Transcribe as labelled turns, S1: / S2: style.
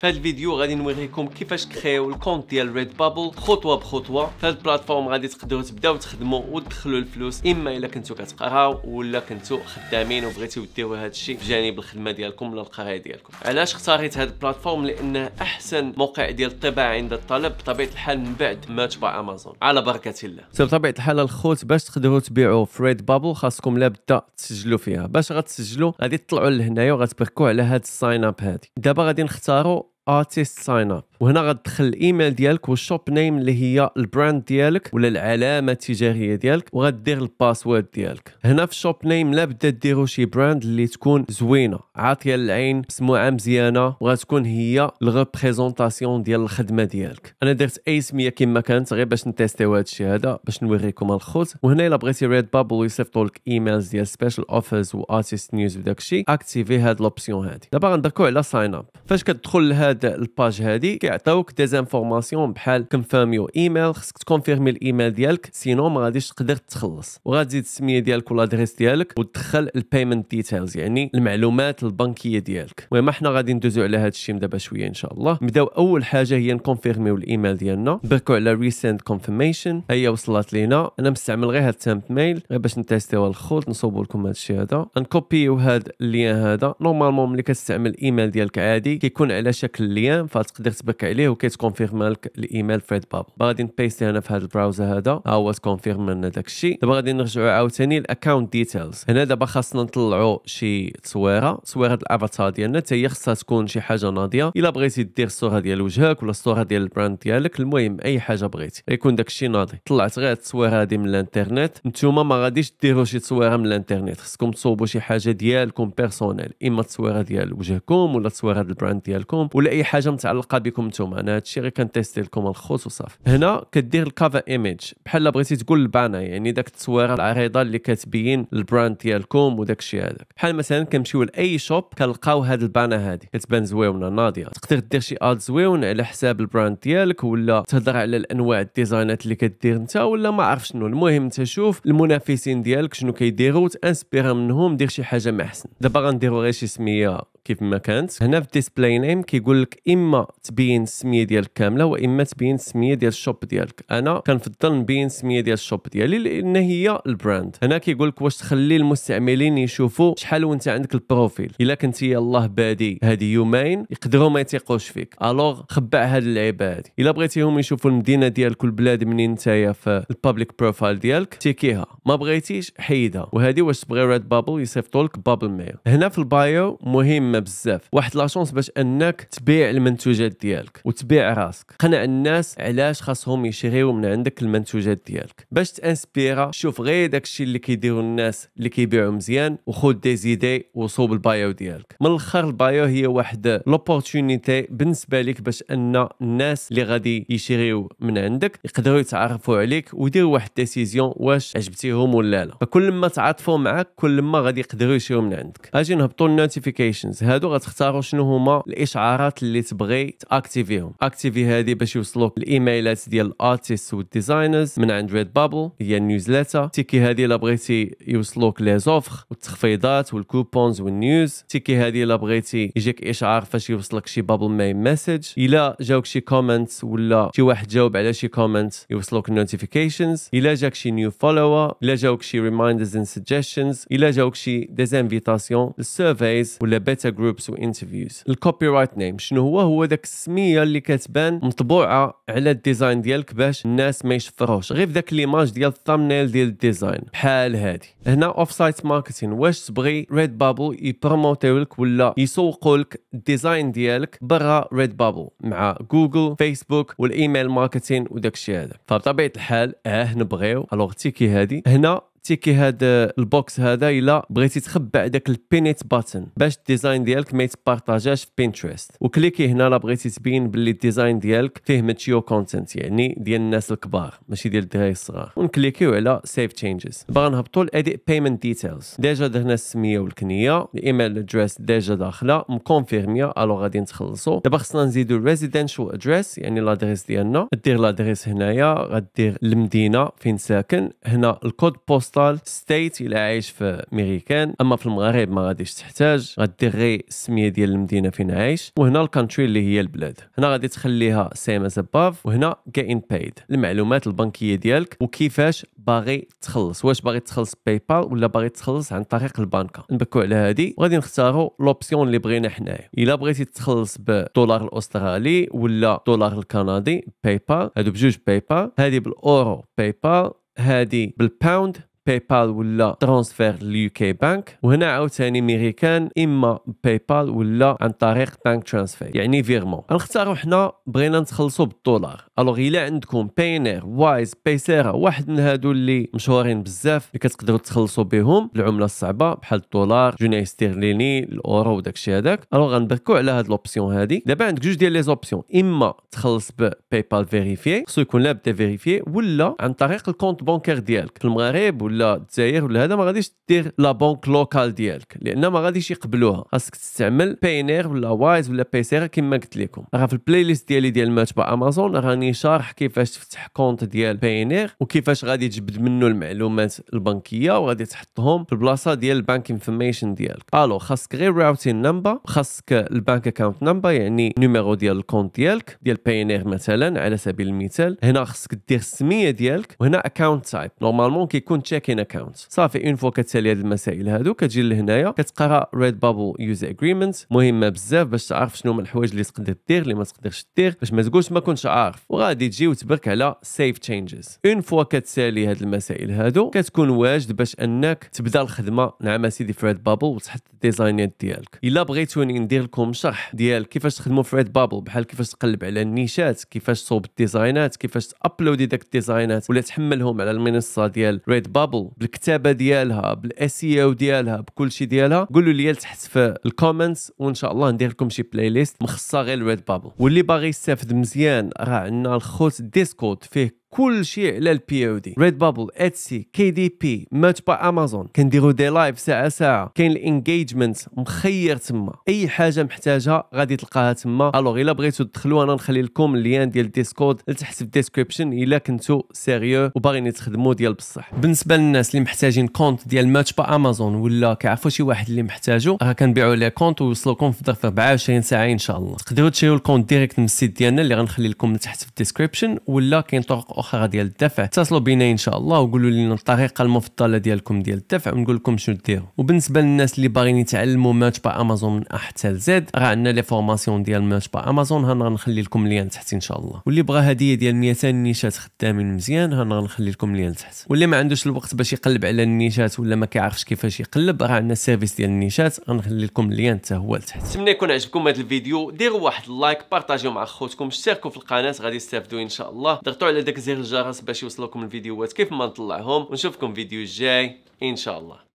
S1: في هذا الفيديو غادي نوريكم كيفاش كخيو الكونت ديال ريد بابل خطوه بخطوه في هذه البلاتفورم غادي تقدروا تبداو تخدموا وتدخلوا الفلوس اما الا كنتو كتقراو ولا كنتو خدامين وبغيتو ديروا هذا الشيء في جانب الخدمه ديالكم ولا القرايه ديالكم علاش اختاريت هذه البلاتفورم لانه احسن موقع ديال الطباعه عند الطلب بطبيعه الحال من بعد ما تباع امازون على بركه الله بطبيعه الحال الخوت باش تقدروا تبيعوا في ريد بابل خاصكم لابد تسجلوا فيها باش غتسجلوا غادي تطلعوا لهنايا وغتبركوا على هذا الساين اب هذه دابا غادي نختاروا artists sign up وهنا غتدخل الايميل ديالك والشوب نيم اللي هي البراند ديالك ولا العلامه التجاريه ديالك وغدير الباسورد ديالك هنا في الشوب نيم لا بد ديروا شي براند اللي تكون زوينه عاطيه للعين مسموعه مزيانه وغتكون هي الريبريزونطاسيون ديال الخدمه ديالك انا درت اي سميه كما كانت غير باش نتيستيو هذا الشيء هذا باش نوريكم الخوت وهنا الا بغيتي ريد بابل يصيفطوا لك ايميلز ديال سبيشال اوفرز وارتست نيوز وداك الشيء اكتيفي هاد لوبسيون هادي دابا غندركو على ساين اب فاش كتدخل لهاد الباج هادي كيعطيوك ديزانفورماسيون بحال كونفيرم يور ايميل خصك تكونفيرمي الايميل ديالك سينو ما غاديش تقدر تخلص تزيد السميه ديالك والادريس ديالك وتدخل البيمنت ديتيلز يعني المعلومات البنكيه ديالك المهم حنا غادي ندوزو على هذا الشيء دابا شويه ان شاء الله نبداو اول حاجه هي نكونفيرمي الايميل ديالنا بركو على ريسنت كونفيرميشن هي وصلت لينا انا مستعمل غير هاد التامب ميل غير باش نتيستيو الخوت نصوبو لكم هاد الشيء هذا نكوبيو هاد اللين هذا نورمالمون ملي كتستعمل الايميل ديالك عادي كيكون على شكل لين فتقدر تبقى كتكليك عليه وكيتكونفيرما لك الايميل فريد بابل غادي نبيستي هنا في هذا البراوزر هذا ها هو تكونفيرم لنا داك الشيء دابا غادي نرجعوا عاوتاني الاكونت ديتيلز هنا دابا خاصنا نطلعوا شي تصويره تصويره الافاتار ديالنا حتى هي خاصها تكون شي حاجه ناضيه الا بغيتي دير الصوره ديال وجهك ولا الصوره ديال البراند ديالك المهم اي حاجه بغيتي غيكون داك الشيء ناضي طلعت غير التصويره هذه من الانترنت نتوما ما غاديش ديروا شي تصويره من الانترنت خصكم تصوبوا شي حاجه ديالكم بيرسونيل اما تصويره ديال وجهكم ولا تصويره ديال البراند ديالكم ولا اي حاجه متعلقه بكم لكم نتوما انا هادشي غير كنتيستي لكم الخص وصافي هنا كدير الكافا ايميج بحال بغيتي تقول البانا يعني داك التصويره العريضه اللي كتبين البراند ديالكم وداك الشيء هذاك بحال مثلا كنمشيو لاي شوب كنلقاو هاد البانا هادي كتبان زويونه ناضيه تقدر دير شي اد زويون على حساب البراند ديالك ولا تهضر على الانواع الديزاينات اللي كدير انت ولا ما عرف شنو المهم انت شوف المنافسين ديالك شنو كيديروا تانسبيرا منهم دير شي حاجه ما احسن دابا غنديروا غير شي سميه كيف ما كانت هنا في ديسبلاي نيم كيقول لك اما تبين السميه ديالك كامله واما تبين السميه ديال الشوب ديالك انا كنفضل نبين السميه ديال الشوب ديالي لان هي البراند هنا كيقول لك واش تخلي المستعملين يشوفوا شحال وانت عندك البروفيل الا كنتي الله بادي هذه يومين يقدروا ما يثيقوش فيك الوغ خبع هاد اللعيبه هادي الا بغيتيهم يشوفوا المدينه ديالك والبلاد منين نتايا في البابليك بروفايل ديالك تيكيها ما بغيتيش حيدها وهذه واش تبغي ريد بابل يصيفطوا لك بابل ميل هنا في البايو مهم مهمه بزاف واحد لاشونس باش انك تبيع المنتوجات ديالك وتبيع راسك قنع الناس علاش خاصهم يشريو من عندك المنتوجات ديالك باش تانسبيرا شوف غير داكشي اللي كيديروا الناس اللي كيبيعوا مزيان وخذ دي زيدي وصوب البايو ديالك من الاخر البايو هي واحد لوبورتونيتي بالنسبه لك باش ان الناس اللي غادي يشريو من عندك يقدروا يتعرفوا عليك ويديروا واحد ديسيزيون واش عجبتيهم ولا لا فكل ما تعاطفوا معك كل ما غادي يقدروا يشريو من عندك اجي نهبطوا النوتيفيكيشنز هادو غتختاروا شنو هما الاشعارات اللي تبغي تاكتيفيهم اكتيفي هذه باش يوصلوك الايميلات ديال الارتست والديزاينرز من عند ريد بابل هي النيوزليتر تيكي هذه الا بغيتي يوصلوك لي زوفر والتخفيضات والكوبونز والنيوز تيكي هذه الا بغيتي يجيك اشعار فاش يوصلك شي بابل ماي مسج الا جاوك شي كومنت ولا شي واحد جاوب على شي كومنت يوصلوك النوتيفيكيشنز الا جاك شي نيو فولوور الا جاوك شي ريمايندرز اند سجيشنز الا جاوك شي ديزانفيتاسيون للسيرفيز ولا بيتا جروبس وانترفيوز الكوبي رايت نيم شنو هو هو ذاك السميه اللي كتبان مطبوعه على الديزاين ديالك باش الناس ما يشفروش غير ذاك ليماج ديال الثامنيل ديال الديزاين بحال هادي هنا اوف سايت ماركتين واش تبغي ريد بابل يبروموتيو لك ولا يسوقوا لك الديزاين ديالك برا ريد بابل مع جوجل فيسبوك والايميل ماركتين وداك الشيء هذا فبطبيعه الحال اه نبغيو الوغ تيكي هادي هنا تيكي هذا آه، البوكس هذا الا بغيتي تخبع داك البينيت باتن باش الديزاين ديالك ما يتبارطاجاش في بينتريست وكليكي هنا لا بغيتي تبين باللي الديزاين ديالك فيه ماتشيو كونتنت يعني ديال الناس الكبار ماشي ديال الدراري الصغار ونكليكيو على سيف تشينجز باغا نهبطوا لادي بيمنت ديتيلز ديجا درنا السميه والكنيه الايميل ادريس ديجا داخله مكونفيرميه الوغ غادي نتخلصوا دابا خصنا نزيدو الريزيدنشال ادريس يعني لادريس ديالنا دير لادريس هنايا غدير المدينه فين ساكن هنا الكود بوست بوستال ستيت الى عايش في ميريكان اما في المغرب ما غاديش تحتاج غدير غير السميه ديال المدينه فين عايش وهنا الكونتري اللي هي البلاد هنا غادي تخليها سيم از اباف وهنا جاين بايد المعلومات البنكيه ديالك وكيفاش باغي تخلص واش باغي تخلص باي بال ولا باغي تخلص عن طريق البنكه نبكوا على هادي وغادي نختاروا لوبسيون اللي بغينا حنايا الا بغيتي تخلص بالدولار الاسترالي ولا الدولار الكندي باي بال هادو بجوج باي بال هادي بالاورو باي بال هادي بالباوند باي بال ولا ترانسفير ليو كي بانك وهنا عاوتاني ميريكان اما باي بال ولا عن طريق بانك ترانسفير يعني فيرمون غنختاروا حنا بغينا نتخلصوا بالدولار الوغ الا عندكم باينير وايز بيسيرا واحد من هادو اللي مشهورين بزاف اللي كتقدروا تخلصوا بهم العمله الصعبه بحال الدولار جنيه استرليني الاورو وداكشي هذاك الوغ غنبركوا على هاد لوبسيون هادي دابا عندك جوج ديال لي زوبسيون اما تخلص بباي بال فيريفي خصو يكون لاب تي فيريفي ولا عن طريق الكونت بانكير ديالك في المغرب ولا ولا دزاير ولا هذا ما غاديش دير لا بنك لوكال ديالك لان ما غاديش يقبلوها خاصك تستعمل باينير ولا وايز ولا سي كما قلت لكم راه في البلاي ليست ديالي ديال با امازون راني شارح كيفاش تفتح كونت ديال باينير وكيفاش غادي تجبد منه المعلومات البنكيه وغادي تحطهم في البلاصه ديال البنك انفورميشن ديالك الو خاصك غير راوتين نمبر خاصك البنك اكاونت نمبر يعني نيميرو ديال الكونت ديالك ديال باينير مثلا على سبيل المثال هنا خاصك دير السميه ديالك وهنا اكاونت تايب نورمالمون كيكون تشيك كاين اكونت صافي اون فوا كتسالي هاد المسائل هادو كتجي لهنايا كتقرا ريد بابل يوز اجريمنت مهمه بزاف باش تعرف شنو هما الحوايج اللي تقدر دير اللي ما تقدرش دير باش ما تقولش ما كنتش عارف وغادي تجي وتبرك على سيف تشينجز اون فوا كتسالي هاد المسائل هادو كتكون واجد باش انك تبدا الخدمه نعم سيدي في ريد بابل وتحط الديزاينات ديالك الا بغيتوني ندير لكم شرح ديال كيفاش تخدموا في ريد بابل بحال كيفاش تقلب على النيشات كيفاش تصوب الديزاينات كيفاش تابلودي داك الديزاينات ولا تحملهم على المنصه ديال ريد بابل ابل بالكتابه ديالها بالاس او ديالها بكل شيء ديالها قولوا لي تحت في الكومنتس وان شاء الله ندير لكم شي بلاي ليست مخصصه غير ريد بابل واللي باغي يستافد مزيان راه عندنا الخوت ديسكورد فيه كل شيء على البي او دي ريد بابل اتسي كي دي بي ماتش با امازون كنديروا دي لايف ساعه ساعه كاين الانجيجمنت مخير تما اي حاجه محتاجها غادي تلقاها تما الوغ الا بغيتو تدخلوا انا نخلي لكم اللين ديال الديسكورد لتحت في الديسكريبشن الا كنتو سيريو وباغيين تخدموا ديال بصح بالنسبه للناس اللي محتاجين كونت ديال ماتش با امازون ولا كيعرفوا شي واحد اللي محتاجو راه كنبيعوا ليه كونت ويوصلوكم في ظرف 24 ساعه ان شاء الله تقدروا تشريو الكونت ديريكت من السيت ديالنا اللي غنخلي لكم لتحت في الديسكريبشن ولا كاين طرق اخرى ديال الدفع اتصلوا بينا ان شاء الله وقولوا لنا الطريقه المفضله ديالكم ديال الدفع ونقول لكم شنو ديروا وبالنسبه للناس اللي باغيين يتعلموا ماتش با امازون من ا حتى لزد راه عندنا لي فورماسيون ديال ماتش با امازون هنا غنخلي لكم ليان تحت ان شاء الله واللي بغى هديه ديال 200 نيشات خدامين مزيان هنا غنخلي لكم ليان تحت واللي ما عندوش الوقت باش يقلب على النيشات ولا ما كيعرفش كيفاش يقلب راه عندنا السيرفيس ديال النيشات غنخلي لكم ليان حتى هو لتحت نتمنى يكون عجبكم هذا الفيديو ديروا واحد اللايك بارطاجيو مع خوتكم اشتركوا في القناه غادي تستافدوا ان شاء الله ضغطوا على داك زر الجرس باش يوصلكم الفيديوهات كيف ما نطلعهم ونشوفكم فيديو الجاي ان شاء الله